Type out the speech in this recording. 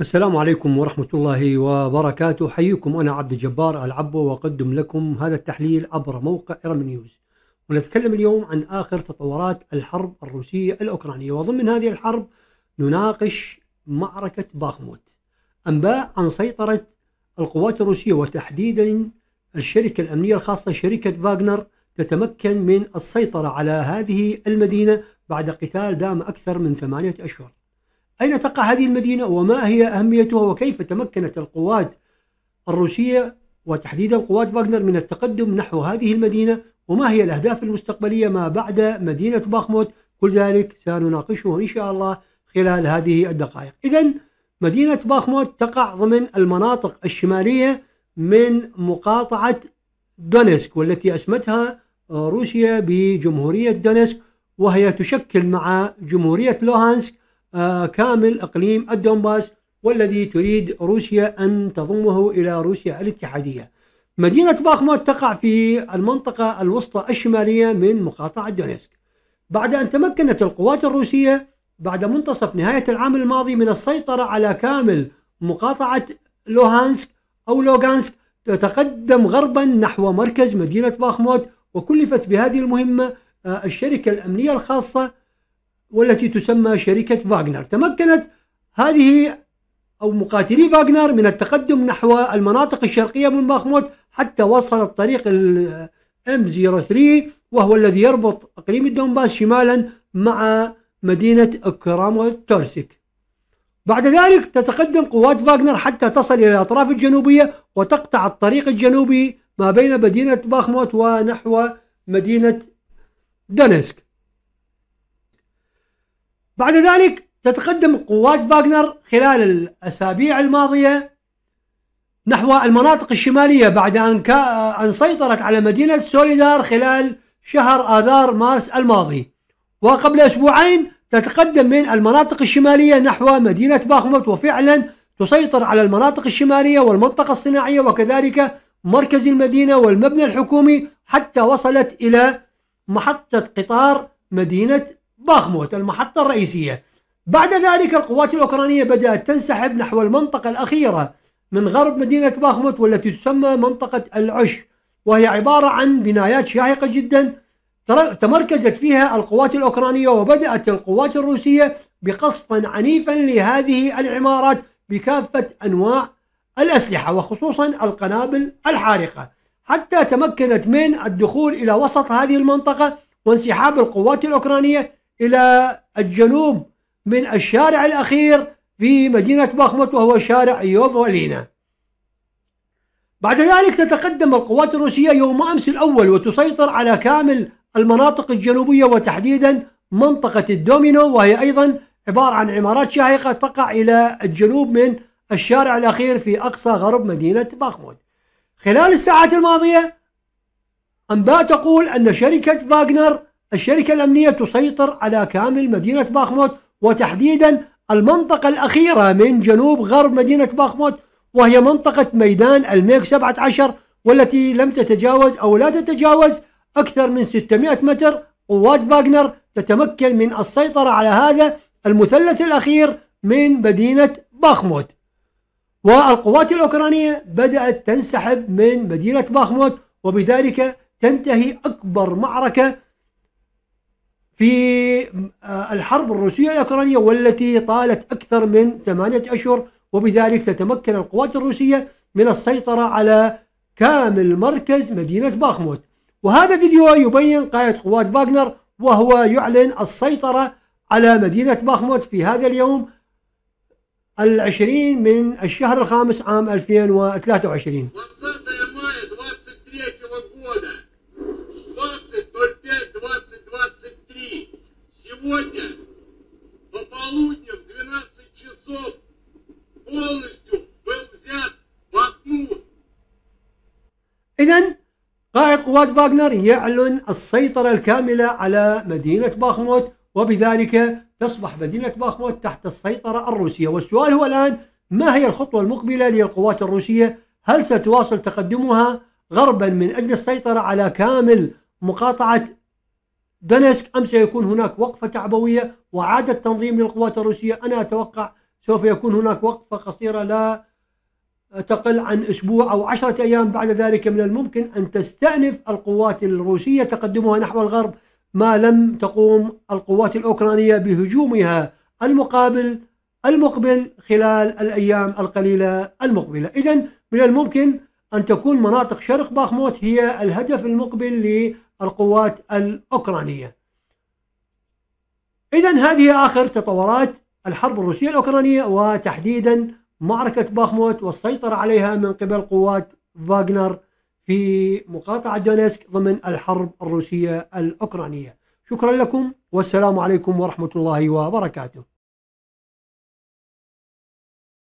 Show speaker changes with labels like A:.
A: السلام عليكم ورحمة الله وبركاته حيكم أنا عبد الجبار العبو وأقدم لكم هذا التحليل عبر موقع إرم نيوز ونتكلم اليوم عن آخر تطورات الحرب الروسية الأوكرانية وضمن هذه الحرب نناقش معركة باخموت أنباء عن سيطرة القوات الروسية وتحديدا الشركة الأمنية الخاصة شركة فاغنر تتمكن من السيطرة على هذه المدينة بعد قتال دام أكثر من ثمانية أشهر أين تقع هذه المدينة وما هي أهميتها وكيف تمكنت القوات الروسية وتحديدا قوات فاغنر من التقدم نحو هذه المدينة وما هي الأهداف المستقبلية ما بعد مدينة باخموت كل ذلك سنناقشه إن شاء الله خلال هذه الدقائق إذا مدينة باخموت تقع ضمن المناطق الشمالية من مقاطعة دونيسك والتي أسمتها روسيا بجمهورية دونيسك وهي تشكل مع جمهورية لوهانسك آه، كامل اقليم الدونباس والذي تريد روسيا ان تضمه الى روسيا الاتحاديه. مدينه باخموت تقع في المنطقه الوسطى الشماليه من مقاطعه دونيسك. بعد ان تمكنت القوات الروسيه بعد منتصف نهايه العام الماضي من السيطره على كامل مقاطعه لوهانسك او لوغانسك تتقدم غربا نحو مركز مدينه باخموت وكلفت بهذه المهمه آه، الشركه الامنيه الخاصه والتي تسمى شركة فاغنر تمكنت هذه أو مقاتلي فاغنر من التقدم نحو المناطق الشرقية من باخموت حتى وصل الطريق الـ M03 وهو الذي يربط إقليم الدونباس شمالا مع مدينة كراماتورسك بعد ذلك تتقدم قوات فاغنر حتى تصل إلى الأطراف الجنوبية وتقطع الطريق الجنوبي ما بين مدينة باخموت ونحو مدينة دونيسك بعد ذلك تتقدم قوات فاغنر خلال الأسابيع الماضية نحو المناطق الشمالية بعد أن, كا أن سيطرت على مدينة سوليدار خلال شهر آذار مارس الماضي وقبل أسبوعين تتقدم من المناطق الشمالية نحو مدينة باخموت وفعلا تسيطر على المناطق الشمالية والمنطقة الصناعية وكذلك مركز المدينة والمبنى الحكومي حتى وصلت إلى محطة قطار مدينة باخموت المحطة الرئيسية بعد ذلك القوات الأوكرانية بدأت تنسحب نحو المنطقة الأخيرة من غرب مدينة باخموت والتي تسمى منطقة العش وهي عبارة عن بنايات شاهقة جدا تمركزت فيها القوات الأوكرانية وبدأت القوات الروسية بقصف عنيفا لهذه العمارات بكافة أنواع الأسلحة وخصوصا القنابل الحارقة حتى تمكنت من الدخول إلى وسط هذه المنطقة وانسحاب القوات الأوكرانية إلى الجنوب من الشارع الأخير في مدينة بخمت وهو شارع يوفولينا ولينا بعد ذلك تتقدم القوات الروسية يوم أمس الأول وتسيطر على كامل المناطق الجنوبية وتحديدا منطقة الدومينو وهي أيضا عبارة عن عمارات شاهقة تقع إلى الجنوب من الشارع الأخير في أقصى غرب مدينة باخمود خلال الساعات الماضية أنباء تقول أن شركة فاغنر الشركة الأمنية تسيطر على كامل مدينة باخموت وتحديدا المنطقة الأخيرة من جنوب غرب مدينة باخموت وهي منطقة ميدان الميك 17 والتي لم تتجاوز أو لا تتجاوز أكثر من 600 متر قوات فاغنر تتمكن من السيطرة على هذا المثلث الأخير من مدينة باخموت والقوات الأوكرانية بدأت تنسحب من مدينة باخموت وبذلك تنتهي أكبر معركة في آه، الحرب الروسية الأوكرانية والتي طالت أكثر من ثمانية أشهر وبذلك تتمكن القوات الروسية من السيطرة على كامل مركز مدينة باخموت وهذا فيديو يبين قائد قوات فاغنر وهو يعلن السيطرة على مدينة باخموت في هذا اليوم العشرين من الشهر الخامس عام 2023 إذا قائد قوات فاغنر يعلن السيطرة الكاملة على مدينة باخموت وبذلك تصبح مدينة باخموت تحت السيطرة الروسية والسؤال هو الآن ما هي الخطوة المقبلة للقوات الروسية هل ستواصل تقدمها غربا من أجل السيطرة على كامل مقاطعة دونيسك أم سيكون هناك وقفة تعبوية وعادة تنظيم للقوات الروسية أنا أتوقع سوف يكون هناك وقفة قصيرة لا تقل عن أسبوع أو عشرة أيام بعد ذلك من الممكن أن تستأنف القوات الروسية تقدمها نحو الغرب ما لم تقوم القوات الأوكرانية بهجومها المقابل المقبل خلال الأيام القليلة المقبلة إذا من الممكن أن تكون مناطق شرق باخموت هي الهدف المقبل للقوات الأوكرانية إذا هذه آخر تطورات الحرب الروسية الأوكرانية وتحديدا معركة باخموت والسيطرة عليها من قبل قوات فاغنر في مقاطعة دونيسك ضمن الحرب الروسية الأوكرانية شكرا لكم والسلام عليكم ورحمة الله وبركاته